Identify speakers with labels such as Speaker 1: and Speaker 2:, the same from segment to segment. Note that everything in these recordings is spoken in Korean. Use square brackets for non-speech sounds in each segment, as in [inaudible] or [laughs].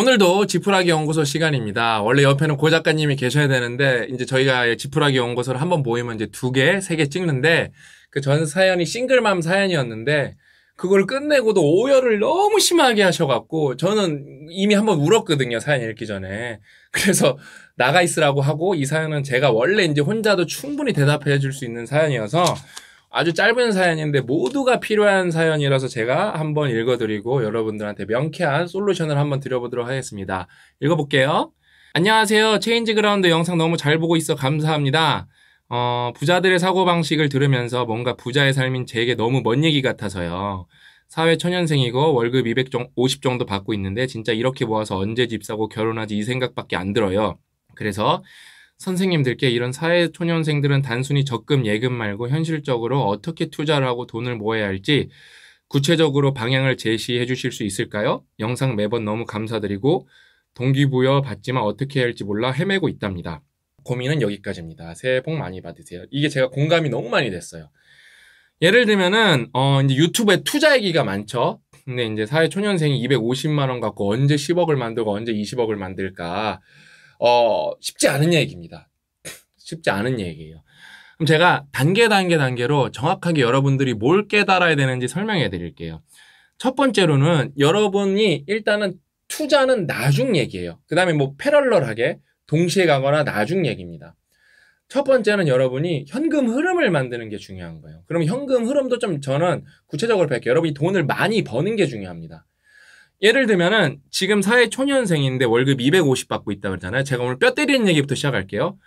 Speaker 1: 오늘도 지푸라기 연구소 시간입니다. 원래 옆에는 고 작가님이 계셔야 되는데 이제 저희가 지푸라기 연구소를 한번 모이면 이제 두 개, 세 개 찍는데 그 전 사연이 싱글맘 사연이었는데 그걸 끝내고도 오열을 너무 심하게 하셔갖고 저는 이미 한번 울었거든요 사연 읽기 전에 그래서 나가 있으라고 하고 이 사연은 제가 원래 이제 혼자도 충분히 대답해 줄 수 있는 사연이어서 아주 짧은 사연인데 모두가 필요한 사연이라서 제가 한번 읽어드리고 여러분들한테 명쾌한 솔루션을 한번 드려보도록 하겠습니다. 읽어볼게요. 안녕하세요. 체인지 그라운드 영상 너무 잘 보고 있어 감사합니다. 어, 부자들의 사고방식을 들으면서 뭔가 부자의 삶인 제게 너무 먼 얘기 같아서요. 사회 초년생이고 월급 250 정도 받고 있는데 진짜 이렇게 모아서 언제 집 사고 결혼하지 이 생각밖에 안 들어요. 그래서 선생님들께 이런 사회 초년생들은 단순히 적금 예금 말고 현실적으로 어떻게 투자를 하고 돈을 모아야 할지 구체적으로 방향을 제시해 주실 수 있을까요? 영상 매번 너무 감사드리고 동기부여 받지만 어떻게 해야 할지 몰라 헤매고 있답니다. 고민은 여기까지입니다. 새해 복 많이 받으세요. 이게 제가 공감이 너무 많이 됐어요. 예를 들면은 어 이제 유튜브에 투자 얘기가 많죠. 근데 이제 사회 초년생이 250만 원 갖고 언제 10억을 만들고 언제 20억을 만들까? 어, 쉽지 않은 얘기입니다. [laughs] 쉽지 않은 얘기예요. 그럼 제가 단계 단계 단계로 정확하게 여러분들이 뭘 깨달아야 되는지 설명해 드릴게요. 첫 번째로는 여러분이 일단은 투자는 나중 얘기예요. 그 다음에 뭐 패럴럴하게 동시에 가거나 나중 얘기입니다. 첫 번째는 여러분이 현금 흐름을 만드는 게 중요한 거예요. 그럼 현금 흐름도 좀 저는 구체적으로 뵐게요. 여러분이 돈을 많이 버는 게 중요합니다. 예를 들면은 지금 사회 초년생인데 월급 250 받고 있다 그러잖아요. 제가 오늘 뼈 때리는 얘기부터 시작할게요.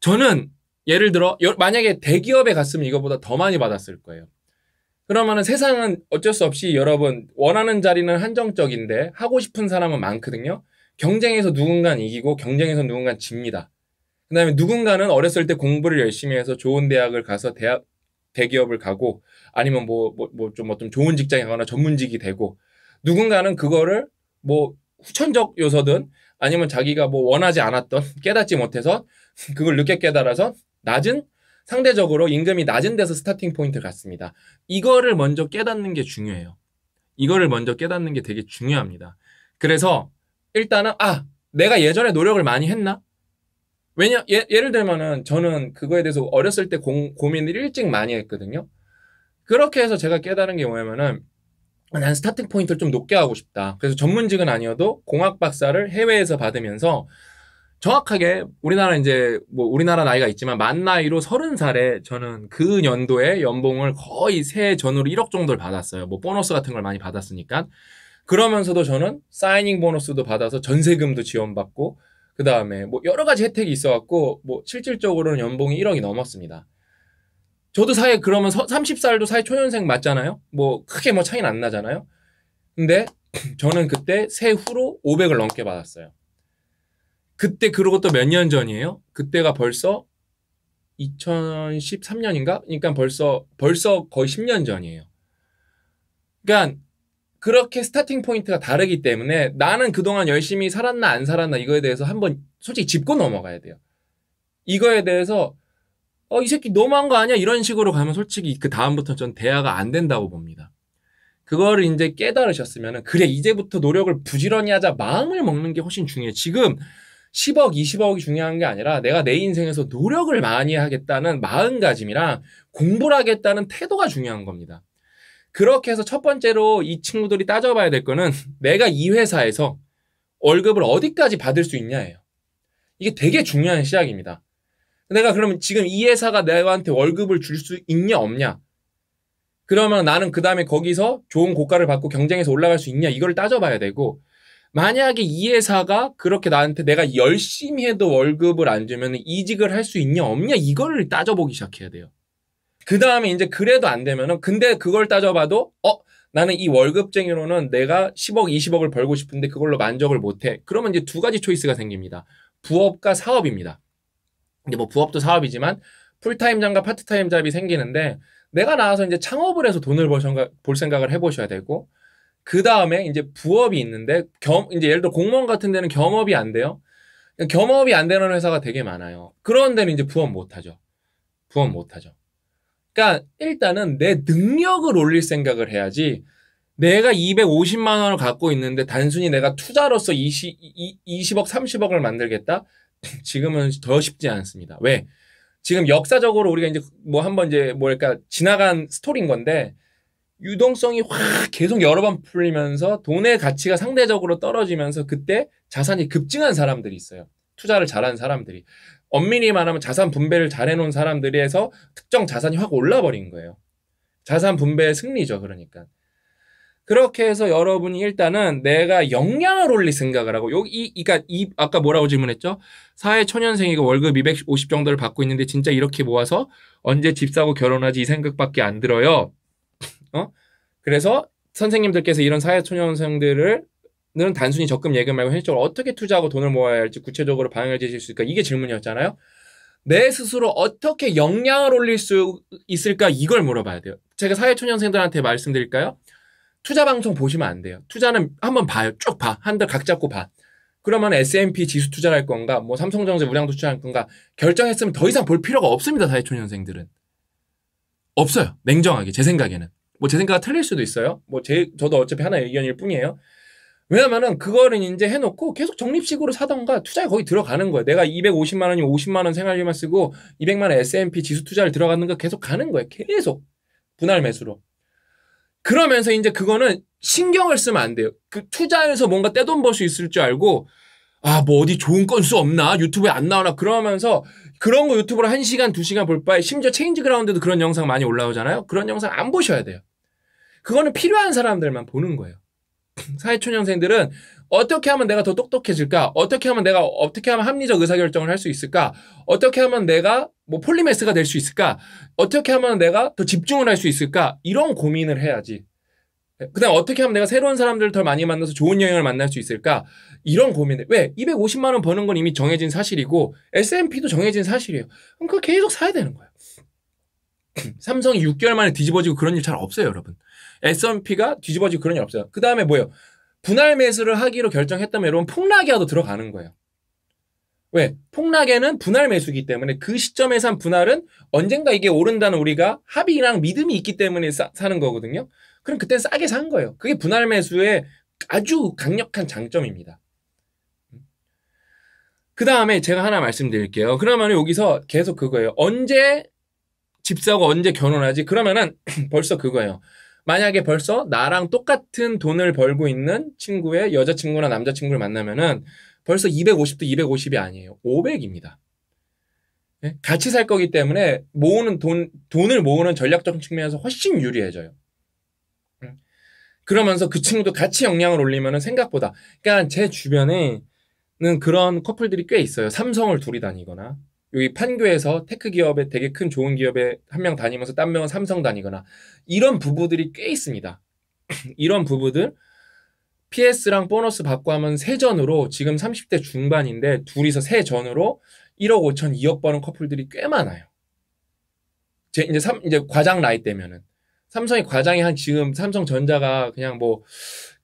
Speaker 1: 저는 예를 들어 만약에 대기업에 갔으면 이거보다 더 많이 받았을 거예요. 그러면은 세상은 어쩔 수 없이 여러분 원하는 자리는 한정적인데 하고 싶은 사람은 많거든요. 경쟁에서 누군간 이기고 경쟁에서 누군간 집니다. 그다음에 누군가는 어렸을 때 공부를 열심히 해서 좋은 대학을 가서 대학 대기업을 가고 아니면 뭐뭐뭐 좀뭐좀 뭐, 뭐좀 뭐 좋은 직장에 가거나 전문직이 되고 누군가는 그거를 뭐 후천적 요소든 아니면 자기가 뭐 원하지 않았던 [laughs] 깨닫지 못해서 [laughs] 그걸 늦게 깨달아서 낮은 상대적으로 임금이 낮은 데서 스타팅 포인트 같습니다. 이거를 먼저 깨닫는 게 중요해요. 이거를 먼저 깨닫는 게 되게 중요합니다. 그래서 일단은 아 내가 예전에 노력을 많이 했나? 왜냐 예, 예를 들면은 저는 그거에 대해서 어렸을 때 공, 고민을 일찍 많이 했거든요. 그렇게 해서 제가 깨달은 게 뭐냐면은 난 스타팅 포인트를 좀 높게 하고 싶다. 그래서 전문직은 아니어도 공학 박사를 해외에서 받으면서 정확하게 우리나라 이제 뭐 우리나라 나이가 있지만 만 나이로 서른 살에 저는 그 연도에 연봉을 거의 세 전후로 1억 정도를 받았어요. 뭐 보너스 같은 걸 많이 받았으니까. 그러면서도 저는 사이닝 보너스도 받아서 전세금도 지원받고 그 다음에 뭐 여러 가지 혜택이 있어갖고 뭐 실질적으로는 연봉이 1억이 넘었습니다. 저도 사회 그러면 30살도 사회 초년생 맞잖아요. 뭐 크게 뭐 차이는 안 나잖아요. 근데 [clears throat] 저는 그때 새후로 500을 넘게 받았어요. 그때 그러고 또 몇 년 전이에요. 그때가 벌써 2013년인가? 그러니까 벌써 벌써 거의 10년 전이에요. 그러니까 그렇게 스타팅 포인트가 다르기 때문에 나는 그동안 열심히 살았나 안 살았나 이거에 대해서 한번 솔직히 짚고 넘어가야 돼요. 이거에 대해서 어, 이 새끼 너무한 거 아니야? 이런 식으로 가면 솔직히 그 다음부터 전 대화가 안 된다고 봅니다. 그거를 이제 깨달으셨으면, 그래, 이제부터 노력을 부지런히 하자. 마음을 먹는 게 훨씬 중요해. 지금 10억, 20억이 중요한 게 아니라 내가 내 인생에서 노력을 많이 하겠다는 마음가짐이랑 공부를 하겠다는 태도가 중요한 겁니다. 그렇게 해서 첫 번째로 이 친구들이 따져봐야 될 거는 내가 이 회사에서 월급을 어디까지 받을 수 있냐예요. 이게 되게 중요한 시작입니다. 내가 그러면 지금 이 회사가 나한테 월급을 줄 수 있냐 없냐? 그러면 나는 그 다음에 거기서 좋은 고가를 받고 경쟁에서 올라갈 수 있냐? 이걸 따져봐야 되고 만약에 이 회사가 그렇게 나한테 내가 열심히 해도 월급을 안 주면 이직을 할 수 있냐 없냐 이거를 따져보기 시작해야 돼요. 그 다음에 이제 그래도 안 되면은 근데 그걸 따져봐도 어 나는 이 월급쟁이로는 내가 10억, 20억을 벌고 싶은데 그걸로 만족을 못해. 그러면 이제 두 가지 초이스가 생깁니다. 부업과 사업입니다. 이제 뭐 부업도 사업이지만 풀타임 잡과 파트타임 잡이 생기는데 내가 나와서 이제 창업을 해서 돈을 벌, 생각, 볼 생각을 해보셔야 되고 그 다음에 이제 부업이 있는데 겸 이제 예를 들어 공무원 같은 데는 겸업이 안 돼요. 그러니까 겸업이 안 되는 회사가 되게 많아요. 그런 데는 이제 부업 못 하죠. 부업 못 하죠. 그러니까 일단은 내 능력을 올릴 생각을 해야지 내가 250만 원을 갖고 있는데 단순히 내가 투자로서 20, 20억, 30억을 만들겠다? [laughs] 지금은 더 쉽지 않습니다. 왜? 지금 역사적으로 우리가 이제 뭐 한번 이제 뭐랄까 지나간 스토리인 건데 유동성이 확 계속 여러 번 풀리면서 돈의 가치가 상대적으로 떨어지면서 그때 자산이 급증한 사람들이 있어요. 투자를 잘한 사람들이. 엄밀히 말하면 자산 분배를 잘 해놓은 사람들에서 특정 자산이 확 올라버린 거예요. 자산 분배의 승리죠, 그러니까. 그렇게 해서 여러분이 일단은 내가 역량을 올릴 생각을 하고 여기 그러니까 이 아까 뭐라고 질문했죠? 사회 초년생이고 월급 250 정도를 받고 있는데 진짜 이렇게 모아서 언제 집 사고 결혼하지 이 생각밖에 안 들어요. [laughs] 어? 그래서 선생님들께서 이런 사회 초년생들을 는 단순히 적금 예금 말고 현실적으로 어떻게 투자하고 돈을 모아야 할지 구체적으로 방향을 제시할 수 있을까 이게 질문이었잖아요. 내 스스로 어떻게 역량을 올릴 수 있을까 이걸 물어봐야 돼요. 제가 사회 초년생들한테 말씀드릴까요? 투자 방송 보시면 안 돼요. 투자는 한번 봐요. 쭉 봐. 한 달 각 잡고 봐. 그러면 S&P 지수 투자할 건가, 뭐 삼성전자 우량 투자할 건가 결정했으면 더 이상 볼 필요가 없습니다. 사회초년생들은 없어요. 냉정하게 제 생각에는 뭐 제 생각이 틀릴 수도 있어요. 뭐 제 저도 어차피 하나 의견일 의 뿐이에요. 왜냐면은 그거는 이제 해놓고 계속 적립식으로 사던가 투자에 거의 들어가는 거예요. 내가 250만 원이 50만 원 생활비만 쓰고 200만 원 S&P 지수 투자를 들어가는 거 계속 가는 거예요. 계속 분할 매수로. 그러면서 이제 그거는 신경을 쓰면 안 돼요. 그 투자해서 뭔가 떼돈 벌 수 있을 줄 알고 아, 뭐 어디 좋은 건수 없나? 유튜브에 안 나오나? 그러면서 그런 거 유튜브로 1시간, 2시간 볼 바에 심지어 체인지 그라운드도 그런 영상 많이 올라오잖아요. 그런 영상 안 보셔야 돼요. 그거는 필요한 사람들만 보는 거예요. [laughs] 사회초년생들은 어떻게 하면 내가 더 똑똑해질까? 어떻게 하면 내가 어떻게 하면 합리적 의사결정을 할 수 있을까? 어떻게 하면 내가 뭐 폴리메스가 될 수 있을까? 어떻게 하면 내가 더 집중을 할 수 있을까? 이런 고민을 해야지. 그다음 어떻게 하면 내가 새로운 사람들을 덜 많이 만나서 좋은 영향을 만날 수 있을까? 이런 고민을 왜 250만 원 버는 건 이미 정해진 사실이고 S&P도 정해진 사실이에요. 그럼 그 계속 사야 되는 거예요. [clears throat] 삼성이 6개월 만에 뒤집어지고 그런 일 잘 없어요, 여러분. S&P가 뒤집어지고 그런 일 없어요. 그 다음에 뭐예요? 분할 매수를 하기로 결정했다면 여러분 폭락이라도 들어가는 거예요. 왜? 폭락에는 분할 매수기 때문에 그 시점에서 분할은 언젠가 이게 오른다는 우리가 합의랑 믿음이 있기 때문에 사, 는 거거든요. 그럼 그때 싸게 산 거예요. 그게 분할 매수의 아주 강력한 장점입니다. 그 다음에 제가 하나 말씀드릴게요. 그러면 여기서 계속 그거예요. 언제 집 사고 언제 결혼하지? 그러면은 [clears throat] 벌써 그거예요. 만약에 벌써 나랑 똑같은 돈을 벌고 있는 친구의 여자친구나 남자친구를 만나면은 벌써 250도 250이 아니에요. 500입니다. 예? 같이 살 거기 때문에 모으는 돈, 돈을 모으는 전략적 측면에서 훨씬 유리해져요. 예? 그러면서 그 친구도 같이 역량을 올리면은 생각보다. 그러니까 제 주변에는 그런 커플들이 꽤 있어요. 삼성을 둘이 다니거나. 여기 판교에서 테크 기업에 되게 큰 좋은 기업에 한 명 다니면서 딴 명은 삼성 다니거나 이런 부부들이 꽤 있습니다. [clears throat] 이런 부부들 PS랑 보너스 받고 하면 세전으로 지금 30대 중반인데 둘이서 세전으로 1억 5천 2억 버는 커플들이 꽤 많아요. 제 이제 삼 이제 과장 나이 때면은 삼성이 과장이 한 지금 삼성전자가 그냥 뭐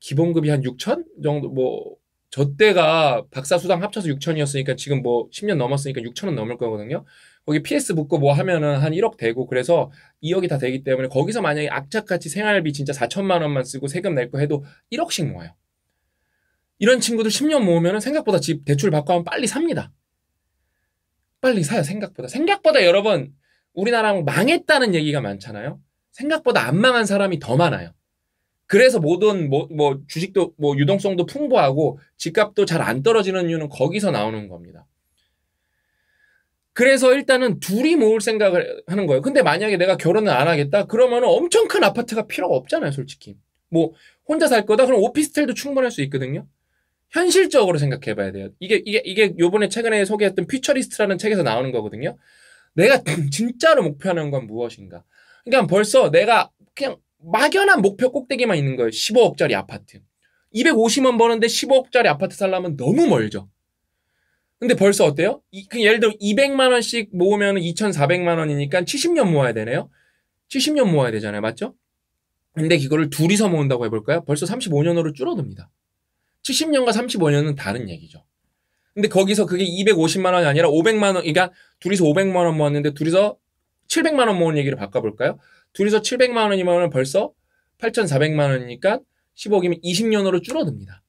Speaker 1: 기본급이 한 6천 정도 뭐저 때가 박사 수당 합쳐서 6천이었으니까 지금 뭐 10년 넘었으니까 6천은 넘을 거거든요. 거기 PS 붙고 뭐 하면은 한 1억 되고 그래서 2억이 다 되기 때문에 거기서 만약에 악착같이 생활비 진짜 4천만 원만 쓰고 세금 낼 거 해도 1억씩 모아요. 이런 친구들 10년 모으면은 생각보다 집 대출 받고 하면 빨리 삽니다. 빨리 사요 생각보다. 생각보다 여러분 우리나라 망했다는 얘기가 많잖아요. 생각보다 안 망한 사람이 더 많아요. 그래서 모든 뭐, 뭐 주식도 뭐 유동성도 풍부하고 집값도 잘 안 떨어지는 이유는 거기서 나오는 겁니다. 그래서 일단은 둘이 모을 생각을 하는 거예요. 근데 만약에 내가 결혼을 안 하겠다? 그러면 엄청 큰 아파트가 필요가 없잖아요, 솔직히. 뭐, 혼자 살 거다? 그럼 오피스텔도 충분할 수 있거든요? 현실적으로 생각해 봐야 돼요. 이게, 이게, 이게 요번에 최근에 소개했던 퓨처리스트라는 책에서 나오는 거거든요? 내가 [laughs] 진짜로 목표하는 건 무엇인가? 그러니까 벌써 내가 그냥 막연한 목표 꼭대기만 있는 거예요. 15억짜리 아파트. 250원 버는데 15억짜리 아파트 살려면 너무 멀죠. 근데 벌써 어때요? 이, 그 예를 들어 200만 원씩 모으면 2,400만 원이니까 70년 모아야 되네요. 70년 모아야 되잖아요. 맞죠? 근데 이거를 둘이서 모은다고 해볼까요? 벌써 35년으로 줄어듭니다. 70년과 35년은 다른 얘기죠. 근데 거기서 그게 250만 원이 아니라 500만 원, 그러니까 둘이서 500만 원 모았는데 둘이서 700만 원 모은 얘기를 바꿔볼까요? 둘이서 700만 원이면 벌써 8,400만 원이니까 10억이면 20년으로 줄어듭니다.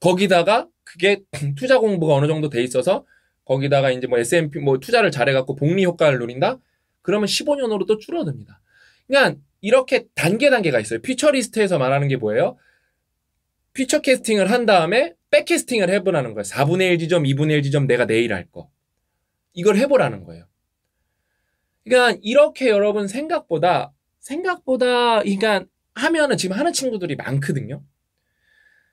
Speaker 1: 거기다가 그게 [clears throat] 투자 공부가 어느 정도 돼 있어서 거기다가 이제 뭐 S&P 뭐 투자를 잘해갖고 복리 효과를 누린다? 그러면 15년으로 또 줄어듭니다. 그러니까 이렇게 단계 단계가 있어요. 피처리스트에서 말하는 게 뭐예요? 피처 캐스팅을 한 다음에 백캐스팅을 해보라는 거예요. 4분의 1 지점, 2분의 1 지점 내가 내일 할 거. 이걸 해보라는 거예요. 그러니까 이렇게 여러분 생각보다 생각보다 그러니까 하면은 지금 하는 친구들이 많거든요.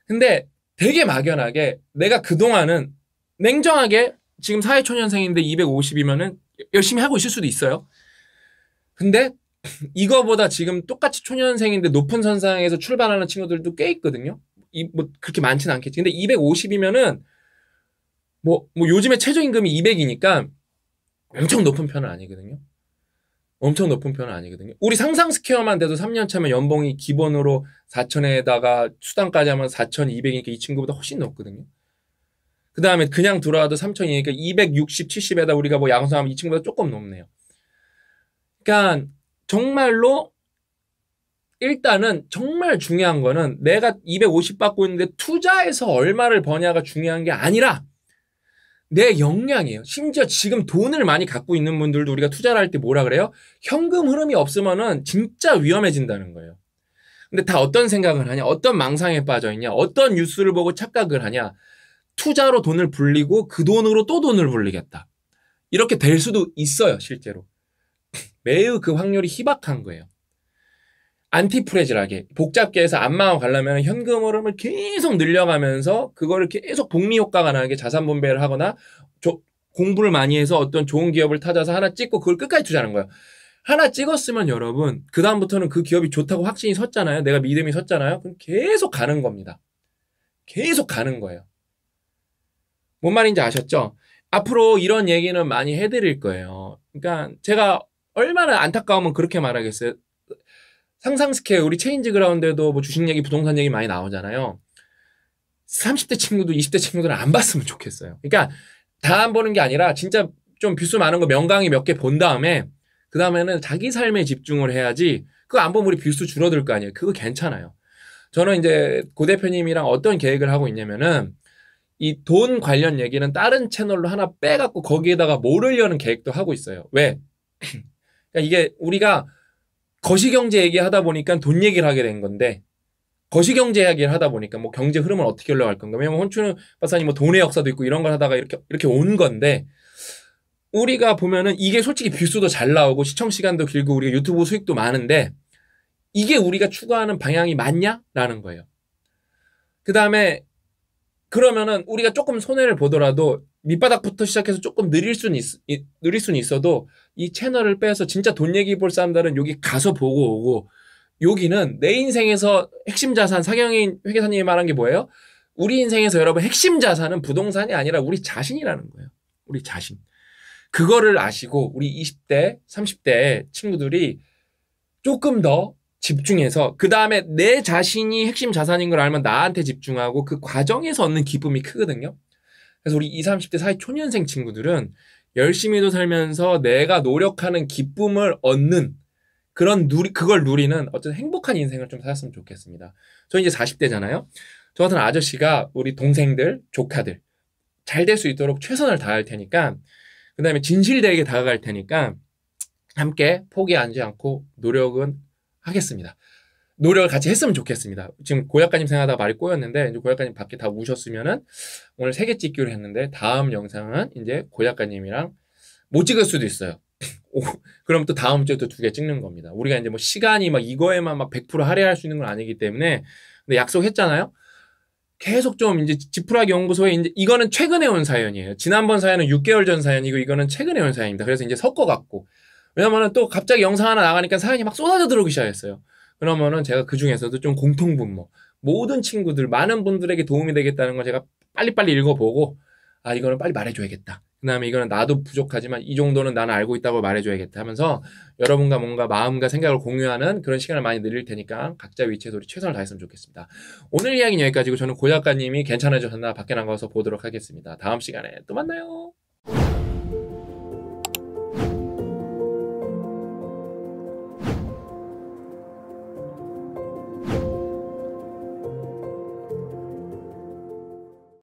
Speaker 1: 근데 되게 막연하게 내가 그동안은 냉정하게 지금 사회초년생인데 250이면은 열심히 하고 있을 수도 있어요. 근데 [laughs] 이거보다 지금 똑같이 초년생인데 높은 선상에서 출발하는 친구들도 꽤 있거든요. 이, 뭐 그렇게 많지는 않겠지. 근데 250이면은 뭐, 뭐 요즘에 최저임금이 200이니까 엄청 높은 편은 아니거든요. 엄청 높은 편은 아니거든요. 우리 상상 스퀘어만 돼도 3년 차면 연봉이 기본으로 4천에다가 수당까지 하면 4,200이니까 이 친구보다 훨씬 높거든요. 그 다음에 그냥 들어와도 3천이니까 260, 70에다 우리가 뭐 양성하면 이 친구보다 조금 높네요. 그러니까 정말로 일단은 정말 중요한 거는 내가 250 받고 있는데 투자에서 얼마를 버냐가 중요한 게 아니라 내 역량이에요. 심지어 지금 돈을 많이 갖고 있는 분들도 우리가 투자를 할 때 뭐라 그래요? 현금 흐름이 없으면은 진짜 위험해진다는 거예요. 근데 다 어떤 생각을 하냐? 어떤 망상에 빠져 있냐? 어떤 뉴스를 보고 착각을 하냐? 투자로 돈을 불리고 그 돈으로 또 돈을 불리겠다. 이렇게 될 수도 있어요, 실제로. [laughs] 매우 그 확률이 희박한 거예요. 안티프레질하게 복잡게 해서 안마와 가려면 현금 흐름을 계속 늘려가면서 그거를 계속 복리 효과가 나게 자산 분배를 하거나 조, 공부를 많이 해서 어떤 좋은 기업을 찾아서 하나 찍고 그걸 끝까지 투자하는 거예요. 하나 찍었으면 여러분 그 다음부터는 그 기업이 좋다고 확신이 섰잖아요. 내가 믿음이 섰잖아요. 그럼 계속 가는 겁니다. 계속 가는 거예요. 뭔 말인지 아셨죠? 앞으로 이런 얘기는 많이 해드릴 거예요. 그러니까 제가 얼마나 안타까우면 그렇게 말하겠어요. 상상 스케일 우리 체인지 그라운드에도 뭐 주식 얘기, 부동산 얘기 많이 나오잖아요. 30대 친구들, 20대 친구들은 안 봤으면 좋겠어요. 그러니까 다 안 보는 게 아니라 진짜 좀 뷰수 많은 거 명강이 몇 개 본 다음에 그 다음에는 자기 삶에 집중을 해야지 그거 안 보면 우리 뷰수 줄어들 거 아니에요. 그거 괜찮아요. 저는 이제 고 대표님이랑 어떤 계획을 하고 있냐면은 이 돈 관련 얘기는 다른 채널로 하나 빼갖고 거기에다가 모르려는 계획도 하고 있어요. 왜? [clears throat] 그러니까 이게 우리가 거시경제 얘기하다 보니까 돈 얘기를 하게 된 건데 거시경제 얘기를 하다 보니까 뭐 경제 흐름을 어떻게 흘러갈 건가 왜냐면 혼추는 박사님 뭐 돈의 역사도 있고 이런 걸 하다가 이렇게 이렇게 온 건데 우리가 보면은 이게 솔직히 뷰수도 잘 나오고 시청 시간도 길고 우리가 유튜브 수익도 많은데 이게 우리가 추구하는 방향이 맞냐라는 거예요. 그 다음에 그러면은 우리가 조금 손해를 보더라도 밑바닥부터 시작해서 조금 느릴 수는 있, 느릴 수는 있어도 이 채널을 빼서 진짜 돈 얘기 볼 사람들은 여기 가서 보고 오고 여기는 내 인생에서 핵심 자산 사경인 회계사님이 말한 게 뭐예요? 우리 인생에서 여러분 핵심 자산은 부동산이 아니라 우리 자신이라는 거예요. 우리 자신. 그거를 아시고 우리 20대, 30대 친구들이 조금 더 집중해서 그 다음에 내 자신이 핵심 자산인 걸 알면 나한테 집중하고 그 과정에서 얻는 기쁨이 크거든요. 그래서 우리 20, 30대 사이 초년생 친구들은 열심히도 살면서 내가 노력하는 기쁨을 얻는 그런 누리 그걸 누리는 어쨌든 행복한 인생을 좀 살았으면 좋겠습니다. 저 이제 40대잖아요. 저 같은 아저씨가 우리 동생들, 조카들 잘 될 수 있도록 최선을 다할 테니까 그다음에 진실되게 다가갈 테니까 함께 포기하지 않고 노력은 하겠습니다. 노력을 같이 했으면 좋겠습니다. 지금 고약가님 생각하다 말이 꼬였는데 이제 고약가님 밖에 다 우셨으면은 오늘 세 개 찍기로 했는데 다음 영상은 이제 고약가님이랑 못 찍을 수도 있어요. [laughs] 오, 그럼 또 다음 주에 또 두 개 찍는 겁니다. 우리가 이제 뭐 시간이 막 이거에만 막 100% 할애할 수 있는 건 아니기 때문에 근데 약속했잖아요. 계속 좀 이제 지푸라기 연구소에 이제 이거는 최근에 온 사연이에요. 지난번 사연은 6개월 전 사연이고 이거는 최근에 온 사연입니다. 그래서 이제 섞어 갖고 왜냐면은 또 갑자기 영상 하나 나가니까 사연이 막 쏟아져 들어오기 시작했어요. 그러면은 제가 그 중에서도 좀 공통분모 뭐, 모든 친구들 많은 분들에게 도움이 되겠다는 걸 제가 빨리빨리 읽어보고 아 이거는 빨리 말해줘야겠다. 그다음에 이거는 나도 부족하지만 이 정도는 나는 알고 있다고 말해줘야겠다 하면서 여러분과 뭔가 마음과 생각을 공유하는 그런 시간을 많이 늘릴 테니까 각자 위치에서 우리 최선을 다했으면 좋겠습니다. 오늘 이야기는 여기까지고 저는 고 작가님이 괜찮아졌나 밖에 나가서 보도록 하겠습니다. 다음 시간에 또 만나요.